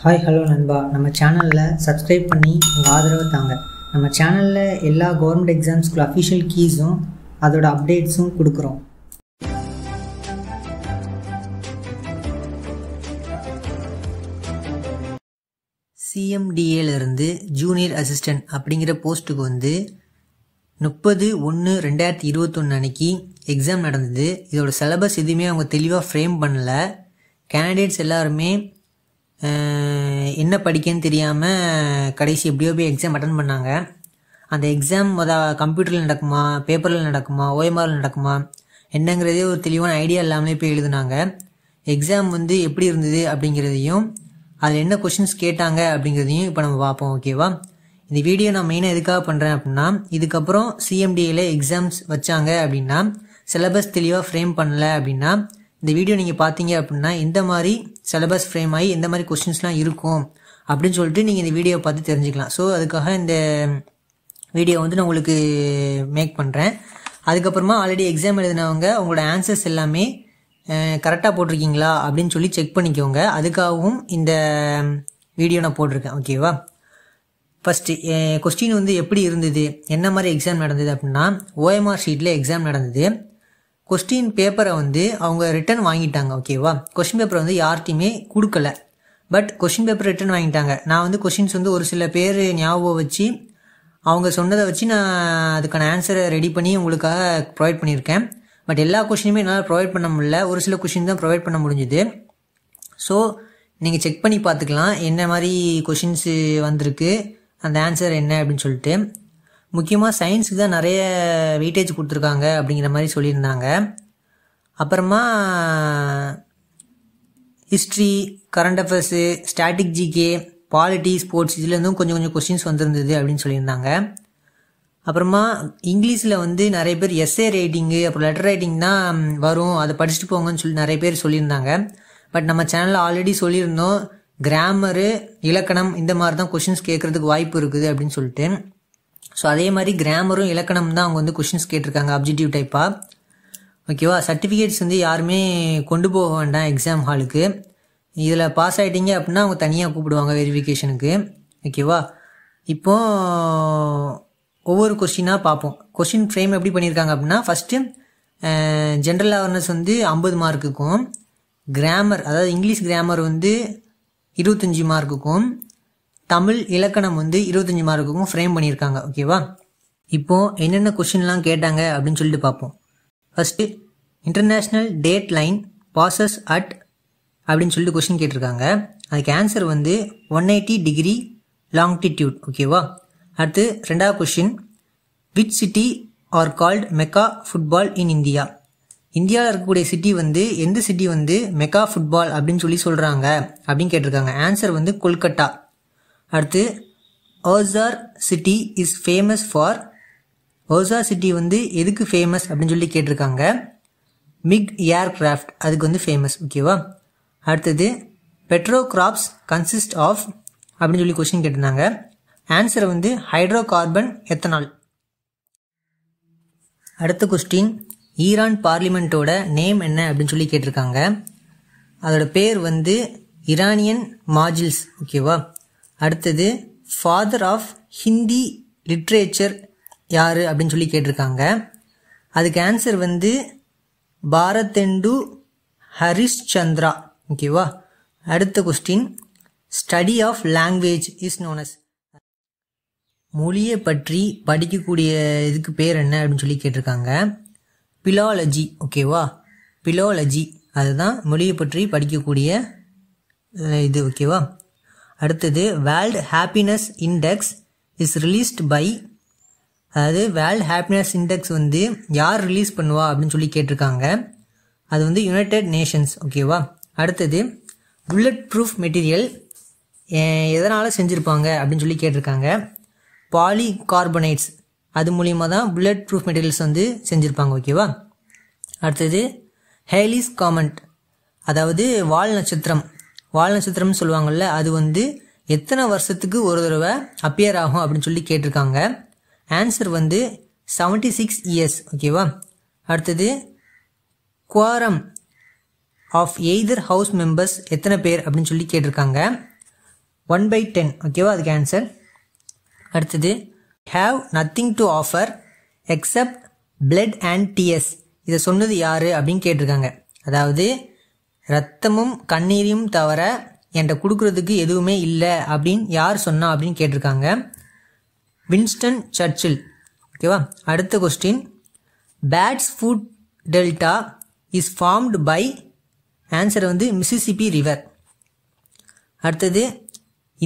hi hello நண்பா நம்ம சேனலில் சப்ஸ்கிரைப் பண்ணி உங்கள் ஆதரவை தாங்க நம்ம சேனலில் எல்லா கவர்மெண்ட் எக்ஸாம்ஸ்க்குள்ள அஃபிஷியல் கீஸும் அதோட அப்டேட்ஸும் கொடுக்குறோம் சிஎம்டிஏலேருந்து ஜூனியர் அசிஸ்டன்ட் அப்படிங்கிற போஸ்ட்டுக்கு வந்து முப்பது ஒன்று ரெண்டாயிரத்தி இருபத்தொன்று அன்னைக்கு எக்ஸாம் நடந்தது இதோட சிலபஸ் எதுவுமே அவங்க தெளிவாக ஃப்ரேம் பண்ணல கேண்டிடேட்ஸ் எல்லாருமே என்ன படிக்கன்னு தெரியாமல் கடைசி எப்படியோ போய் எக்ஸாம் அட்டன் பண்ணாங்க அந்த எக்ஸாம் மொத கம்ப்யூட்டரில் நடக்குமா பேப்பரில் நடக்குமா ஓஎம்ஆரில் நடக்குமா என்னங்கிறதே ஒரு தெளிவான ஐடியா இல்லாமலே போய் எழுதுனாங்க எக்ஸாம் வந்து எப்படி இருந்தது அப்படிங்கிறதையும் அதில் என்ன கொஷின்ஸ் கேட்டாங்க அப்படிங்கிறதையும் இப்போ நம்ம பார்ப்போம் ஓகேவா இந்த வீடியோ நான் மெயினாக எதுக்காக பண்ணுறேன் அப்படின்னா இதுக்கப்புறம் சிஎம்டிஏல எக்ஸாம்ஸ் வச்சாங்க அப்படின்னா சிலபஸ் தெளிவாக ஃப்ரேம் பண்ணல அப்படின்னா இந்த வீடியோ நீங்கள் பார்த்தீங்க அப்படின்னா இந்த மாதிரி சிலபஸ் ஃப்ரேம் ஆகி இந்த மாதிரி கொஸ்டின்ஸ்லாம் இருக்கும் அப்படின்னு சொல்லிட்டு நீங்கள் இந்த வீடியோவை பார்த்து தெரிஞ்சுக்கலாம் ஸோ அதுக்காக இந்த வீடியோ வந்து நான் உங்களுக்கு மேக் பண்ணுறேன் அதுக்கப்புறமா ஆல்ரெடி எக்ஸாம் எழுதினவங்க உங்களோட ஆன்சர்ஸ் எல்லாமே கரெக்டாக போட்டிருக்கீங்களா அப்படின்னு சொல்லி செக் பண்ணிக்கோங்க அதுக்காகவும் இந்த வீடியோ நான் போட்டிருக்கேன் ஓகேவா ஃபஸ்ட்டு கொஸ்டின் வந்து எப்படி இருந்தது என்ன மாதிரி எக்ஸாம் நடந்தது அப்படின்னா ஓஎம்ஆர் ஷீட்டில் எக்ஸாம் நடந்தது கொஸ்டின் பேப்பரை வந்து அவங்க ரிட்டர்ன் வாங்கிட்டாங்க ஓகேவா கொஸ்டின் பேப்பரை வந்து யார்கிட்டையுமே கொடுக்கல பட் கொஸ்டின் பேப்பர் ரிட்டர்ன் வாங்கிட்டாங்க நான் வந்து கொஸ்டின்ஸ் வந்து ஒரு சில பேர் ஞாபகம் வச்சு அவங்க சொன்னதை வச்சு நான் அதுக்கான ஆன்சரை ரெடி பண்ணி உங்களுக்காக ப்ரொவைட் பண்ணியிருக்கேன் பட் எல்லா கொஷினுமே என்னால் ப்ரொவைட் பண்ண முடியல ஒரு சில கொஷின் தான் ப்ரொவைட் பண்ண முடிஞ்சுது ஸோ நீங்கள் செக் பண்ணி பார்த்துக்கலாம் என்ன மாதிரி கொஷின்ஸு வந்திருக்கு அந்த ஆன்சர் என்ன அப்படின்னு சொல்லிட்டு முக்கியமாக சயின்ஸுக்கு தான் நிறைய வெயிட்டேஜ் கொடுத்துருக்காங்க அப்படிங்கிற மாதிரி சொல்லியிருந்தாங்க அப்புறமா history current affairs static GK polity sports இதுலேருந்தும் கொஞ்சம் கொஞ்சம் கொஷின்ஸ் வந்திருந்தது அப்படின்னு சொல்லியிருந்தாங்க அப்புறமா இங்கிலீஷில் வந்து நிறைய பேர் எஸ்ஏ ரைட்டிங்கு அப்புறம் லெட்டர் ரைட்டிங் தான் வரும் அதை படிச்சுட்டு போங்கன்னு சொல்லி நிறைய பேர் சொல்லியிருந்தாங்க பட் நம்ம சேனலில் ஆல்ரெடி சொல்லியிருந்தோம் கிராமரு இலக்கணம் இந்த மாதிரி தான் கொஷின்ஸ் கேட்குறதுக்கு வாய்ப்பு இருக்குது அப்படின்னு சொல்லிட்டு ஸோ அதே மாதிரி கிராமரும் இலக்கணம் தான் அவங்க வந்து கொஷின்ஸ் கேட்டிருக்காங்க அப்ஜெக்டிவ் டைப்பாக ஓகேவா சர்டிஃபிகேட்ஸ் வந்து யாருமே கொண்டு போக வேண்டாம் எக்ஸாம் ஹாலுக்கு இதில் பாஸ் ஆகிட்டீங்க அப்படின்னா அவங்க தனியாக கூப்பிடுவாங்க வெரிஃபிகேஷனுக்கு ஓகேவா இப்போ ஒவ்வொரு கொஸ்டினாக பார்ப்போம் கொஷின் ஃப்ரேம் எப்படி பண்ணியிருக்காங்க அப்படின்னா ஃபஸ்ட்டு ஜென்ரல் அவேர்னஸ் வந்து ஐம்பது மார்க்குக்கும் கிராமர் அதாவது இங்கிலீஷ் கிராமர் வந்து இருபத்தஞ்சி மார்க்குக்கும் தமிழ் இலக்கணம் வந்து இருபத்தஞ்சி மார்க்குக்கும் ஃப்ரேம் பண்ணியிருக்காங்க ஓகேவா இப்போது என்னென்ன கொஷின்லாம் கேட்டாங்க அப்படின்னு சொல்லிட்டு பார்ப்போம் first international date line passes at அப்படின்னு சொல்லிட்டு கொஷின் கேட்டிருக்காங்க அதுக்கு ஆன்சர் வந்து ஒன் எயிட்டி டிகிரி லாங்டிடியூட் ஓகேவா அடுத்து ரெண்டாவது question which city are called Mecca football in India இந்தியாவில் இருக்கக்கூடிய சிட்டி வந்து எந்த சிட்டி வந்து மெக்கா ஃபுட்பால் அப்படின்னு சொல்லி சொல்கிறாங்க அப்படின்னு கேட்டிருக்காங்க ஆன்சர் வந்து கொல்கட்டா அடுத்து ஓசார் சிட்டி இஸ் ஃபேமஸ் ஃபார் ஓசார் சிட்டி வந்து எதுக்கு ஃபேமஸ் அப்படின்னு சொல்லி கேட்டிருக்காங்க மிக் ஏர்கிராஃப்ட் அதுக்கு வந்து ஃபேமஸ் ஓகேவா அடுத்தது பெட்ரோ கிராப்ஸ் கன்சிஸ்ட் ஆஃப் அப்படின்னு சொல்லி கொஸ்டின் கேட்டிருந்தாங்க ஆன்சர் வந்து ஹைட்ரோ கார்பன் எத்தனால் அடுத்த கொஸ்டின் ஈரான் பார்லிமெண்ட்டோட நேம் என்ன அப்படின்னு சொல்லி கேட்டிருக்காங்க அதோட பேர் வந்து இரானியன் மாஜில்ஸ் ஓகேவா அடுத்தது ஃபாதர் ஆஃப் ஹிந்தி லிட்ரேச்சர் யார் அப்படின்னு சொல்லி கேட்டிருக்காங்க அதுக்கு ஆன்சர் வந்து பாரதெண்டு ஹரிஷ் சந்திரா ஓகேவா அடுத்த question study of language is known as மொழியை பற்றி படிக்கக்கூடிய இதுக்கு பேர் என்ன அப்படின்னு சொல்லி கேட்டிருக்காங்க பிலாலஜி ஓகேவா பிலாலஜி அதுதான் மொழியை பற்றி படிக்கக்கூடிய இது ஓகேவா அடுத்தது world happiness index is released by அதாவது வேர்ல்டு ஹாப்பினஸ் இண்டெக்ஸ் வந்து யார் ரிலீஸ் பண்ணுவா அப்படின்னு சொல்லி கேட்டிருக்காங்க அது வந்து யுனைடெட் நேஷன்ஸ் ஓகேவா அடுத்தது புல்லட் ப்ரூஃப் மெட்டீரியல் எதனால் செஞ்சுருப்பாங்க அப்படின்னு சொல்லி கேட்டிருக்காங்க பாலி கார்பனேட்ஸ் அது மூலியமாக தான் புல்லட் ப்ரூஃப் மெட்டீரியல்ஸ் வந்து செஞ்சுருப்பாங்க ஓகேவா அடுத்தது ஹேலிஸ் காமண்ட் அதாவது வால் நட்சத்திரம் வால் நட்சத்திரம்னு சொல்லுவாங்கல்ல அது வந்து எத்தனை வருஷத்துக்கு ஒரு தடவை அப்பியர் ஆகும் அப்படின்னு சொல்லி கேட்டிருக்காங்க ஆன்சர் வந்து செவன்டி சிக்ஸ் இயர்ஸ் ஓகேவா அடுத்தது quorum of either house members எத்தனை பேர் அப்படின்னு சொல்லி கேட்டிருக்காங்க ஒன் பை டென் ஓகேவா அதுக்கு ஆன்சர் அடுத்தது have nothing to offer except blood and tears இதை சொன்னது யார் அப்படின்னு கேட்டிருக்காங்க அதாவது ரத்தமும் கண்ணீரையும் தவிர என்கிட்ட கொடுக்குறதுக்கு எதுவுமே இல்லை அப்படின்னு யார் சொன்னா அப்படின்னு கேட்டிருக்காங்க வின்ஸ்டன் சர்ச்சில் ஓகேவா அடுத்த question bird's foot delta is formed by answer வந்து மிசிசிபி ரிவர் அடுத்தது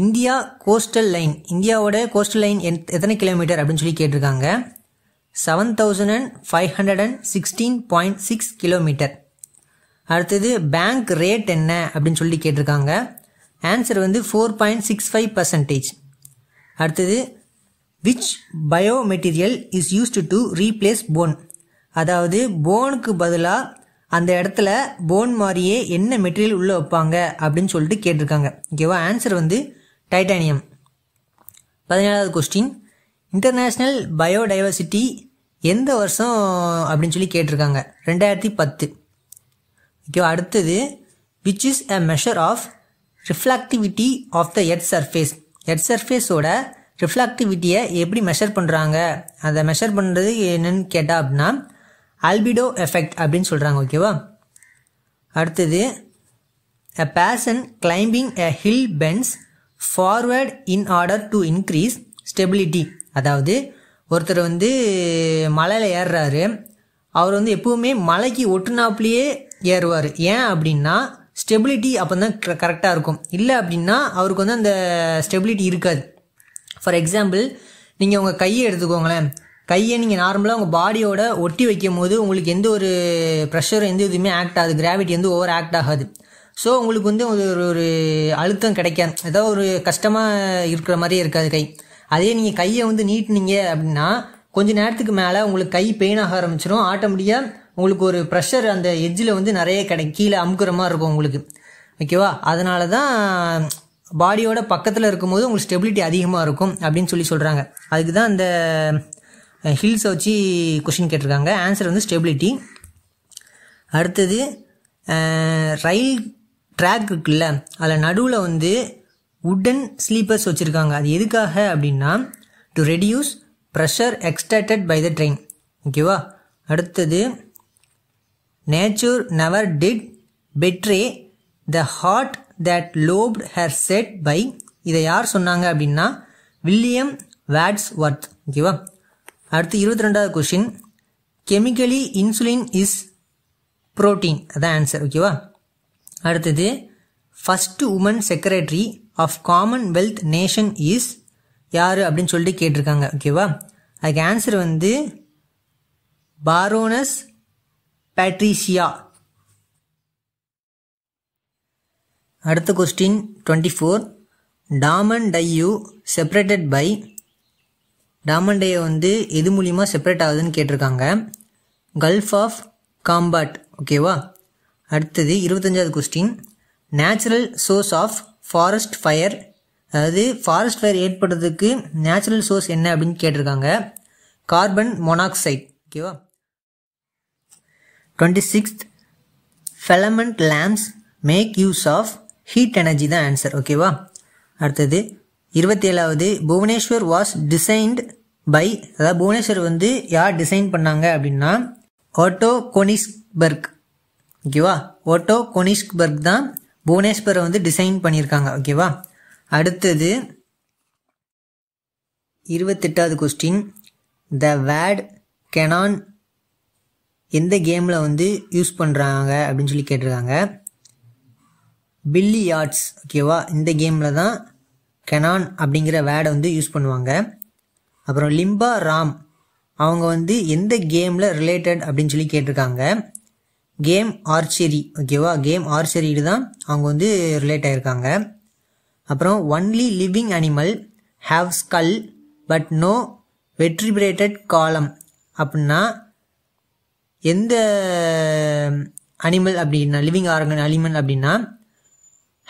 இந்தியா கோஸ்டல் லைன் இந்தியாவோட கோஸ்டல் லைன் எத்தனை கிலோமீட்டர் அப்படின்னு சொல்லி கேட்டிருக்காங்க seven thousand and five hundred and sixteen point six kilometre அடுத்தது பேங்க் ரேட் என்ன அப்படின்னு சொல்லி கேட்டிருக்காங்க ஆன்சர் வந்து four point six five percentage அடுத்தது which bio material is used to replace bone அதாவது போனுக்கு பதிலாக அந்த இடத்துல போன் மாதிரியே என்ன மெட்டீரியல் உள்ளே வைப்பாங்க அப்படின்னு சொல்லிட்டு கேட்டிருக்காங்க ஓகேவா ஆன்சர் வந்து டைட்டானியம் பதினேழாவது கொஸ்டின் இன்டர்நேஷ்னல் பயோடைவர்சிட்டி எந்த வருஷம் அப்படின்னு சொல்லி கேட்டிருக்காங்க ரெண்டாயிரத்தி பத்து ஓகே அடுத்தது which is a measure of reflectivity of the earth surface earth சர்ஃபேஸோட ரிஃப்ளாக்டிவிட்டியை எப்படி மெஷர் பண்ணுறாங்க அதை மெஷர் பண்ணுறது என்னன்னு கேட்டால் அப்படின்னா ஆல்பிடோ எஃபெக்ட் அப்படின்னு சொல்கிறாங்க ஓகேவா அடுத்தது a person climbing a hill bends forward in order to increase stability அதாவது ஒருத்தர் வந்து மலையில் ஏறுறாரு அவர் வந்து எப்பவுமே மலைக்கு ஒட்டுனாப்புலேயே ஏறுவார் ஏன் அப்படின்னா ஸ்டெபிலிட்டி அப்போ தான் கரெக்டாக இருக்கும் இல்லை அப்படின்னா அவருக்கு வந்து அந்த ஸ்டெபிலிட்டி இருக்காது ஃபார் எக்ஸாம்பிள் நீங்கள் உங்கள் கையை எடுத்துக்கோங்களேன் கையை நீங்கள் நார்மலாக உங்கள் பாடியோட ஒட்டி வைக்கும் போது உங்களுக்கு எந்த ஒரு ப்ரெஷரும் எந்த இதுவுமே ஆக்ட் ஆகுது கிராவிட்டி வந்து ஓவர் ஆக்ட் ஆகாது ஸோ உங்களுக்கு வந்து ஒரு ஒரு அழுத்தம் கிடைக்காது ஏதாவது ஒரு கஷ்டமாக இருக்கிற மாதிரியே இருக்காது கை அதே நீங்கள் கையை வந்து நீட்டினீங்க அப்படின்னா கொஞ்சம் நேரத்துக்கு மேலே உங்களுக்கு கை பெயின் ஆக ஆரம்பிச்சிடும் ஆட்டோமேட்டிக்காக உங்களுக்கு ஒரு ப்ரெஷர் அந்த எஜ்ஜில் வந்து நிறைய கிடை கீழே அமுக்குற மாதிரி இருக்கும் உங்களுக்கு ஓகேவா அதனால தான் பாடியோட பக்கத்தில் இருக்கும்போது உங்களுக்கு ஸ்டெபிலிட்டி அதிகமாக இருக்கும் அப்படின்னு சொல்லி சொல்கிறாங்க அதுக்கு தான் அந்த ஹில்ஸை வச்சு கொஷின் கேட்டிருக்காங்க ஆன்சர் வந்து ஸ்டெபிலிட்டி அடுத்தது ரயில் ட்ராக் இருக்குல்ல அதில் நடுவில் வந்து உட்டன் ஸ்லீப்பர்ஸ் வச்சுருக்காங்க அது எதுக்காக அப்படின்னா to reduce pressure exerted by the train ஓகேவா அடுத்தது nature never did betray the heart that loved her said by இதை யார் சொன்னாங்க அப்படின்னா வில்லியம் வேட்ஸ் ஒர்த் ஓகேவா அடுத்து இருபத்தி ரெண்டாவது question chemically insulin is protein அதான் ஆன்சர் ஓகேவா அடுத்தது first woman secretary of commonwealth nation is யார் அப்படின்னு சொல்லிட்டு கேட்டிருக்காங்க ஓகேவா அதுக்கு ஆன்சர் வந்து பாரோனஸ் பேட்ரிஷியா அடுத்த question twenty four Daman Diu separated by Daman டையை வந்து எது மூலிமா செப்பரேட் ஆகுதுன்னு கேட்டிருக்காங்க கல்ஃப் ஆஃப் காம்பாட் ஓகேவா அடுத்தது இருபத்தஞ்சாவது question natural source of forest fire அதாவது ஃபாரஸ்ட் ஃபயர் ஏற்படுறதுக்கு நேச்சுரல் சோர்ஸ் என்ன அப்படின்னு கேட்டிருக்காங்க கார்பன் மொனாக்சைட் ஓகேவா twenty sixth filament lamps make use of heat energy தான் ஆன்சர் ஓகேவா அடுத்தது இருபத்தி ஏழாவது புவனேஸ்வர் வாஸ் டிசைன்ட் பை அதாவது புவனேஸ்வர் வந்து யார் டிசைன் பண்ணாங்க அப்படின்னா ஓட்டோ கோனிஸ்பர்க் ஓகேவா ஓட்டோ கோனிஸ்பர்க் தான் புவனேஸ்வரை வந்து டிசைன் பண்ணியிருக்காங்க ஓகேவா அடுத்தது இருபத்தெட்டாவது கொஸ்டின் த வேட் கெனான் எந்த கேமில் வந்து யூஸ் பண்ணுறாங்க அப்படின்னு சொல்லி கேட்டிருக்காங்க பில்லி ஆர்ட்ஸ் ஓகேவா இந்த கேமில் தான் கெனான் அப்படிங்கிற வேர்டை வந்து யூஸ் பண்ணுவாங்க அப்புறம் லிம்பா ராம் அவங்க வந்து எந்த கேமில் ரிலேட்டட் அப்படின்னு சொல்லி கேட்டிருக்காங்க கேம் ஆர்ச்சரி ஓகேவா கேம் ஆர்ச்சரியில் தான் அவங்க வந்து ரிலேட் ஆகியிருக்காங்க அப்புறம் only living animal have skull but no vertebrated column அப்படின்னா எந்த அனிமல் அப்படின்னா லிவிங் ஆர்கன் அனிமல் அப்படின்னா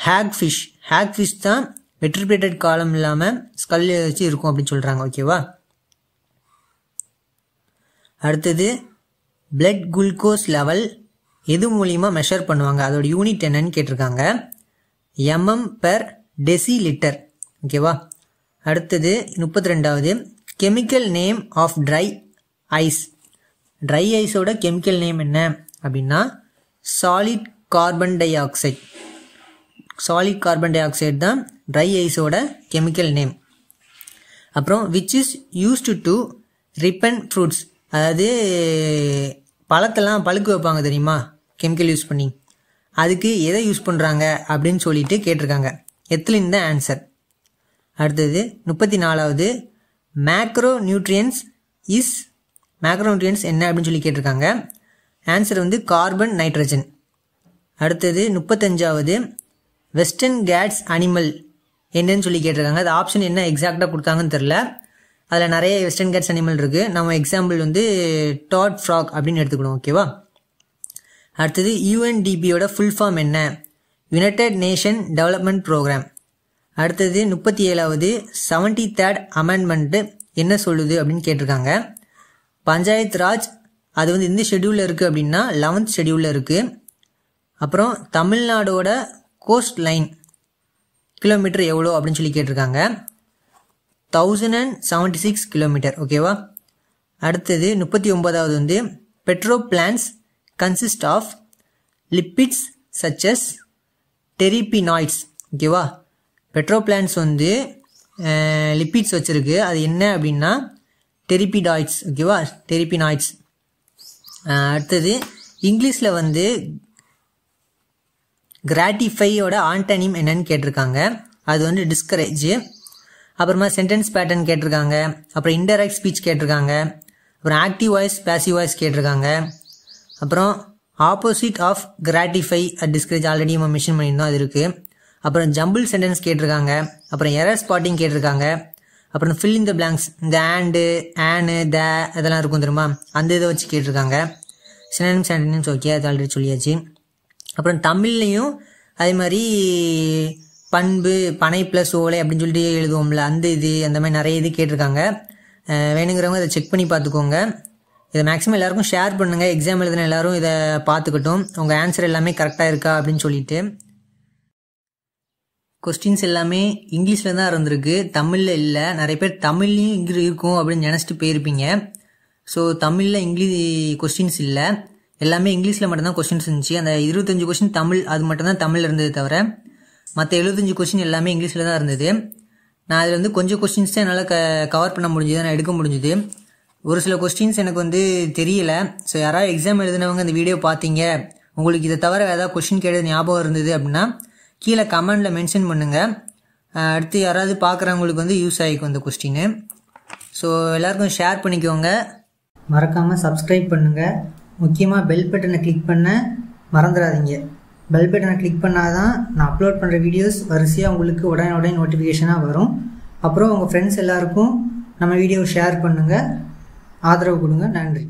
ஹேக் ஃபிஷ் ஹேக் ஃபிஷ் தான் மெட்ரிபேட்டட் காலம் இல்லாமல் ஸ்கல் வச்சு இருக்கும் அப்படின்னு சொல்கிறாங்க ஓகேவா அடுத்தது பிளட் குளுக்கோஸ் லெவல் எது மூலியமாக மெஷர் பண்ணுவாங்க அதோட யூனிட் என்னன்னு கேட்டிருக்காங்க எம்எம் பெர் டெசி லிட்டர் ஓகேவா அடுத்தது முப்பத்தி ரெண்டாவது chemical name of dry ice dry ஐஸோட கெமிக்கல் நேம் என்ன அப்படின்னா solid carbon dioxide solid carbon dioxide தான் ட்ரை ஐஸோட கெமிக்கல் நேம் அப்புறம் which is used to ripen fruits அதாவது பழத்தெல்லாம் பழுக்கு வைப்பாங்க தெரியுமா கெமிக்கல் யூஸ் பண்ணி அதுக்கு எதை யூஸ் பண்ணுறாங்க அப்படின்னு சொல்லிட்டு கேட்டிருக்காங்க எத்திலின் தான் ஆன்சர் அடுத்தது முப்பத்தி நாலாவது மேக்ரோ நியூட்ரியன்ஸ் இஸ் மேக்ரோன்ட்ரியன்ஸ் என்ன அப்படின்னு சொல்லி கேட்டிருக்காங்க ஆன்சர் வந்து கார்பன் நைட்ரஜன் அடுத்தது முப்பத்தஞ்சாவது வெஸ்டர்ன் கேட்ஸ் அனிமல் என்னன்னு சொல்லி கேட்டிருக்காங்க அது ஆப்ஷன் என்ன எக்ஸாக்டாக கொடுத்தாங்கன்னு தெரில அதில் நிறைய வெஸ்டர்ன் கேட்ஸ் அனிமல் இருக்குது நம்ம எக்ஸாம்பிள் வந்து டாட் ஃப்ராக் அப்படின்னு எடுத்துக்கணும் ஓகேவா அடுத்தது யூஎன்டிபியோட ஃபுல் ஃபார்ம் என்ன யுனைடெட் நேஷன் டெவலப்மெண்ட் ப்ரோக்ராம் அடுத்தது முப்பத்தி ஏழாவது செவன்டி தேர்ட் அமெண்ட்மெண்ட்டு என்ன சொல்லுது அப்படின்னு கேட்டிருக்காங்க பஞ்சாயத் ராஜ் அது வந்து எந்த ஷெடியூலில் இருக்குது அப்படின்னா லெவன்த் ஷெடியூலில் இருக்குது அப்புறம் தமிழ்நாடோட கோஸ்ட் லைன் கிலோமீட்டர் எவ்வளோ அப்படின்னு சொல்லி கேட்டிருக்காங்க thousand and seventy six kilometre ஓகேவா அடுத்தது முப்பத்தி ஒன்பதாவது வந்து petro plants consist of lipids such as terpenoids ஓகேவா பெட்ரோ பிளான்ஸ் வந்து லிப்பிட்ஸ் வச்சுருக்கு அது என்ன அப்படின்னா டெரிபிடாய்ட்ஸ் ஓகேவா டெரிபினாய்ட்ஸ் அடுத்தது இங்கிலீஷில் வந்து கிராட்டிஃபையோட ஆண்டனிம் என்னன்னு கேட்டிருக்காங்க அது வந்து டிஸ்கரேஜ் அப்புறமா சென்டென்ஸ் பேட்டர்ன் கேட்டிருக்காங்க அப்புறம் இன்டெரக்ட் ஸ்பீச் கேட்டிருக்காங்க அப்புறம் ஆக்டிவ் வாய்ஸ் பேசிவ் வாய்ஸ் கேட்டிருக்காங்க அப்புறம் opposite of gratify at discourage already நம்ம மிஷின் பண்ணியிருந்தோம் அது இருக்குது அப்புறம் ஜம்பிள் சென்டென்ஸ் கேட்டிருக்காங்க அப்புறம் எரர் ஸ்பாட்டிங் கேட்டிருக்காங்க அப்புறம் ஃபில் த பிளாங்க்ஸ் இந்த ஆண்டு ஆனு த அதெல்லாம் இருக்கும் தெரியுமா அந்த இதை வச்சு கேட்டிருக்காங்க சினானிம்ஸ் ஆண்டனிம்ஸ் ஓகே அது ஆல்ரெடி சொல்லியாச்சு அப்புறம் தமிழ்லையும் அதே மாதிரி பண்பு பனை ப்ளஸ் ஓலை அப்படின்னு சொல்லிட்டு எழுதுவோம்ல அந்த இது அந்த மாதிரி நிறைய இது கேட்டிருக்காங்க வேணுங்கிறவங்க இதை செக் பண்ணி பார்த்துக்கோங்க இதை மேக்ஸிமம் எல்லாருக்கும் ஷேர் பண்ணுங்கள் எக்ஸாம் எழுதுன எல்லோரும் இதை பார்த்துக்கட்டும் உங்கள் ஆன்சர் எல்லாமே கரெக்டாக இருக்கா அப்படின்னு சொல்லிட்டு கொஸ்டின்ஸ் எல்லாமே இங்கிலீஷில் தான் இருந்திருக்கு தமிழில் இல்லை நிறைய பேர் தமிழ்லையும் இங்கிலீஷ் இருக்கும் அப்படின்னு நினச்சிட்டு போயிருப்பீங்க ஸோ தமிழில் இங்கிலீஷ் கொஸ்டின்ஸ் இல்லை எல்லாமே இங்கிலீஷில் மட்டும்தான் கொஸ்டின்ஸ் இருந்துச்சு அந்த இருபத்தஞ்சு கொஸ்டின் தமிழ் அது மட்டும்தான் தமிழ் இருந்தது தவிர மற்ற எழுபத்தஞ்சு கொஸ்டின் எல்லாமே இங்கிலீஷில் தான் இருந்தது நான் அதில் வந்து கொஞ்சம் கொஸ்டின்ஸ் தான் என்னால் க கவர் பண்ண முடிஞ்சது நான் எடுக்க முடிஞ்சுது ஒரு சில கொஸ்டின்ஸ் எனக்கு வந்து தெரியல ஸோ யாராவது எக்ஸாம் எழுதினவங்க இந்த வீடியோ பார்த்தீங்க உங்களுக்கு இதை தவிர ஏதாவது கொஸ்டின் கேட்டது ஞாபகம் இருந்தது அப்படின்னா கீழே கமெண்டில் மென்ஷன் பண்ணுங்கள் அடுத்து யாராவது பார்க்குறவங்களுக்கு வந்து யூஸ் ஆகிக்கும் இந்த கொஸ்டின் ஸோ எல்லாருக்கும் ஷேர் பண்ணிக்கோங்க மறக்காமல் சப்ஸ்கிரைப் பண்ணுங்கள் முக்கியமாக பெல் பட்டனை கிளிக் பண்ண மறந்துடாதீங்க பெல் பட்டனை கிளிக் பண்ணால் தான் நான் அப்லோட் பண்ணுற வீடியோஸ் வரிசையாக உங்களுக்கு உடனே உடனே நோட்டிஃபிகேஷனாக வரும் அப்புறம் உங்கள் ஃப்ரெண்ட்ஸ் எல்லாருக்கும் நம்ம வீடியோ ஷேர் பண்ணுங்கள் ஆதரவு கொடுங்க நன்றி